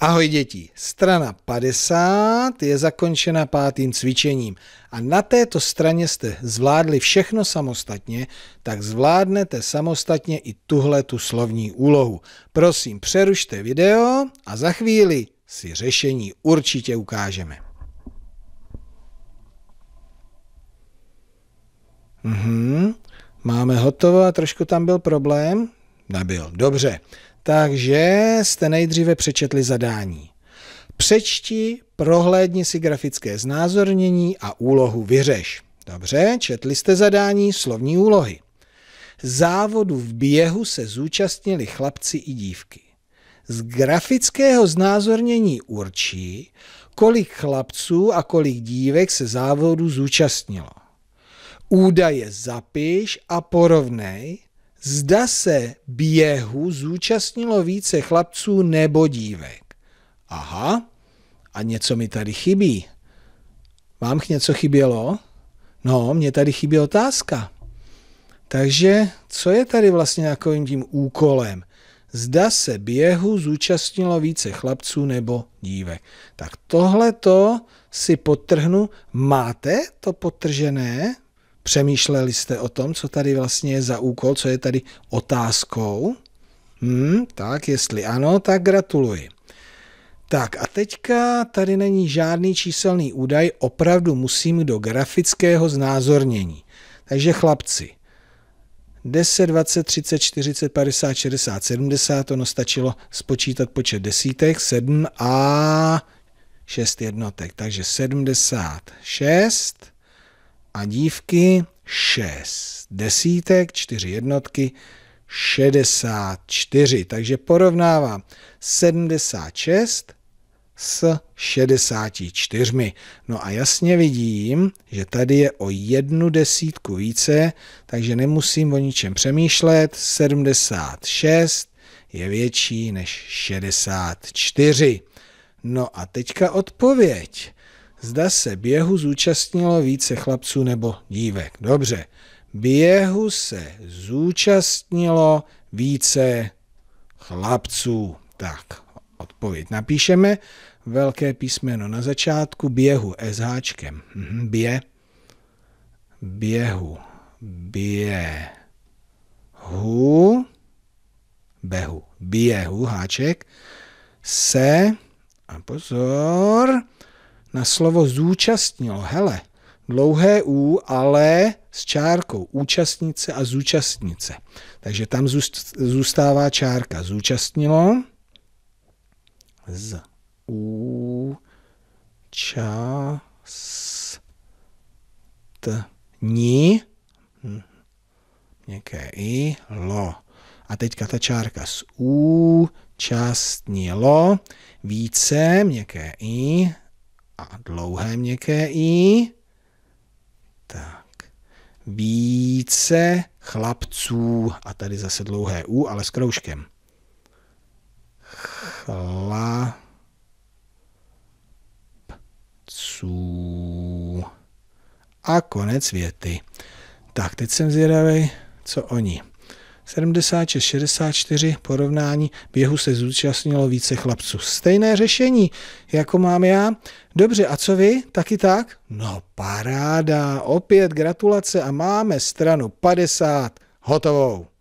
Ahoj děti, strana 50 je zakončena pátým cvičením a na této straně jste zvládli všechno samostatně, tak zvládnete samostatně i tuhle tu slovní úlohu. Prosím, přerušte video a za chvíli si řešení určitě ukážeme. Mhm, máme hotovo a trošku tam byl problém. Nebyl, dobře. Takže jste nejdříve přečetli zadání. Přečti, prohlédni si grafické znázornění a úlohu vyřeš. Dobře, četli jste zadání slovní úlohy. Závodu v běhu se zúčastnili chlapci i dívky. Z grafického znázornění určí, kolik chlapců a kolik dívek se závodu zúčastnilo. Údaje zapiš a porovnej, zda se běhu zúčastnilo více chlapců nebo dívek. Aha, a něco mi tady chybí. Vám něco chybělo? No, mně tady chybí otázka. Takže co je tady vlastně takovým tím úkolem? Zda se běhu zúčastnilo více chlapců nebo dívek. Tak tohle to si potrhnu. Máte to potržené? Přemýšleli jste o tom, co tady vlastně je za úkol, co je tady otázkou? Hmm, tak, jestli ano, tak gratuluji. Tak a teďka tady není žádný číselný údaj, opravdu musím do grafického znázornění. Takže chlapci, 10, 20, 30, 40, 50, 60, 70, ono stačilo spočítat počet desítek, 7 a 6 jednotek, takže 76 a dívky 6 desítek, 4 jednotky, 64. Takže porovnávám 76 s 64. No a jasně vidím, že tady je o jednu desítku více, takže nemusím o ničem přemýšlet. 76 je větší než 64. No a teďka odpověď zda se běhu zúčastnilo více chlapců nebo dívek. Dobře, běhu se zúčastnilo více chlapců. Tak, odpověď napíšeme. Velké písmeno na začátku, běhu s háčkem. Mhm, bě, běhu, běhu, behu, běhu, háček, se, a pozor, na slovo zúčastnilo. Hele, dlouhé U, ale s čárkou účastnice a zúčastnice. Takže tam zůstává čárka zúčastnilo z U čas t ni měkké i lo. A teďka ta čárka z účastnilo více, měkké i, a dlouhé měkké i. Tak. Více chlapců. A tady zase dlouhé u, ale s kroužkem. Chlapců. A konec věty. Tak, teď jsem zvědavý, co oni. 76, 64 porovnání běhu se zúčastnilo více chlapců. Stejné řešení, jako mám já. Dobře, a co vy? Taky tak? No paráda, opět gratulace a máme stranu 50 hotovou.